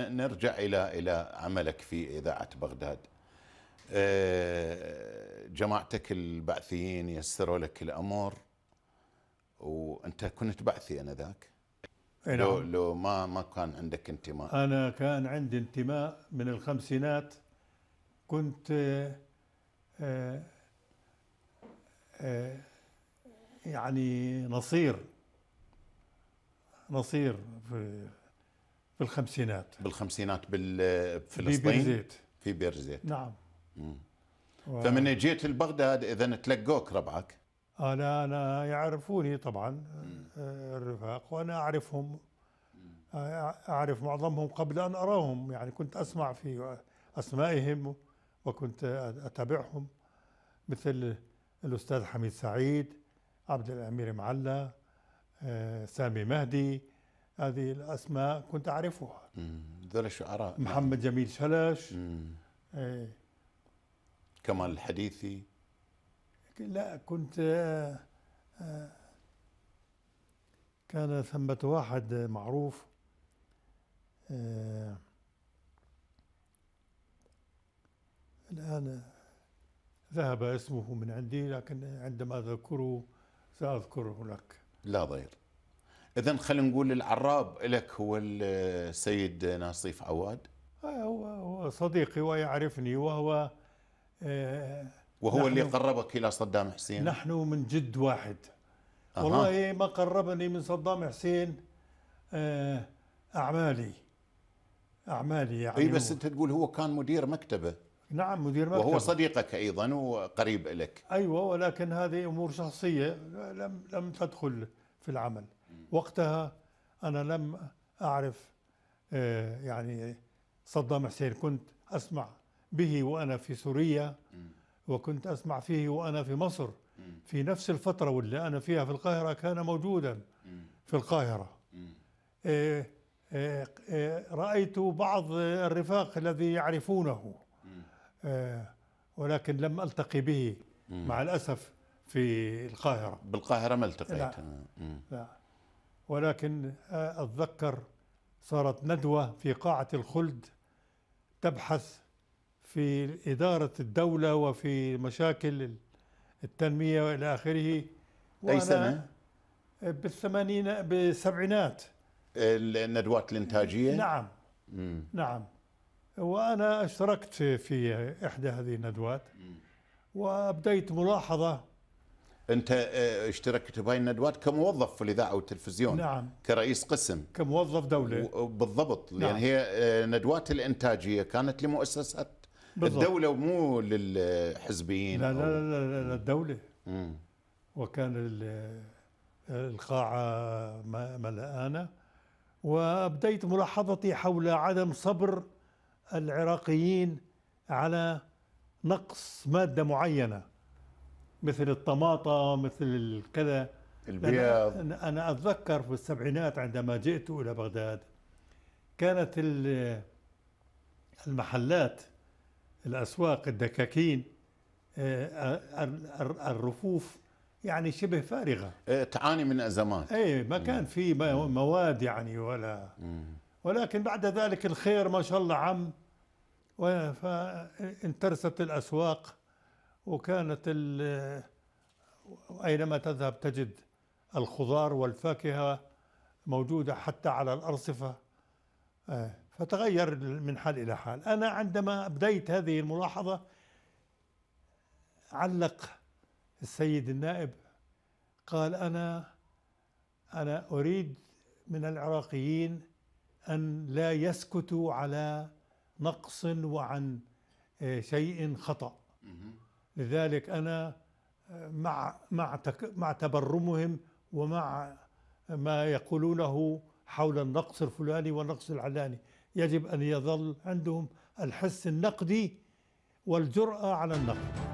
نرجع الى الى عملك في اذاعه بغداد آه، جماعتك البعثيين يسروا لك الامور وانت كنت بعثي انا ذاك نعم. لو لو ما ما كان عندك انتماء انا كان عندي انتماء من الخمسينات كنت آه، آه، يعني نصير نصير في بالخمسينات بالخمسينات بفلسطين ببيرزيت في بيرزيت نعم مم. و... فمن جيت لبغداد اذا تلقوك ربعك انا انا يعرفوني طبعا آه، الرفاق وانا اعرفهم آه، اعرف معظمهم قبل ان اراهم يعني كنت اسمع في اسمائهم وكنت اتابعهم مثل الاستاذ حميد سعيد عبد الامير معلا آه، سامي مهدي هذه الاسماء كنت اعرفها ذول الشعراء محمد جميل شلش ايه كمال الحديثي لا كنت آه، آه، كان ثمة واحد معروف آه، الآن ذهب اسمه من عندي لكن عندما أذكره سأذكره لك لا ضير اذا خلينا نقول العراب لك هو السيد ناصيف عواد آه، هو صديقي ويعرفني وهو آه، وهو اللي قربك الى صدام حسين نحن من جد واحد أه. والله ما قربني من صدام حسين آه، اعمالي اعمالي يعني اي بس انت تقول هو كان مدير مكتبه نعم مدير مكتبه وهو صديقك ايضا وقريب لك ايوه ولكن هذه امور شخصيه لم لم تدخل في العمل وقتها أنا لم أعرف آه، يعني صدام حسين كنت أسمع به وأنا في سوريا وكنت أسمع فيه وأنا في مصر في نفس الفترة واللي أنا فيها في القاهرة كان موجودا في القاهرة آه، آه، رأيت بعض الرفاق الذي يعرفونه ولكن لم ألتقي به مع الأسف في القاهرة بالقاهرة ما التقيت لا, لا. ولكن آه، أتذكر صارت ندوة في قاعة الخلد تبحث في إدارة الدولة وفي مشاكل التنمية وإلى آخره أي سنة؟ بالثمانين بالسبعينات الندوات الإنتاجية؟ نعم مم. نعم وأنا اشتركت في إحدى هذه الندوات وأبديت ملاحظة انت آه، اشتركت بهاي الندوات كموظف في الاذاعه والتلفزيون نعم كرئيس قسم كموظف دوله آه، بالضبط نعم. يعني هي آه، ندوات الانتاجيه كانت لمؤسسات بالضبط. الدوله ومو للحزبيين لا لا لا, لا, لا الدوله مم. وكان القاعه ملآنه وابديت ملاحظتي حول عدم صبر العراقيين على نقص ماده معينه مثل الطماطة مثل الكذا البياض أنا أتذكر في السبعينات عندما جئت إلى بغداد كانت المحلات الأسواق الدكاكين آه، الرفوف يعني شبه فارغة إيه، تعاني من أزمات أي ما كان في مواد يعني ولا ولكن بعد ذلك الخير ما شاء الله عم فانترست الأسواق وكانت أينما تذهب تجد الخضار والفاكهة موجودة حتى على الأرصفة آه، فتغير من حال إلى حال أنا عندما أبديت هذه الملاحظة علق السيد النائب قال أنا أنا أريد من العراقيين أن لا يسكتوا على نقص وعن آه، شيء خطأ لذلك أنا آه، مع مع مع تبرمهم ومع ما يقولونه حول النقص الفلاني والنقص العلاني يجب أن يظل عندهم الحس النقدي والجرأة على النقد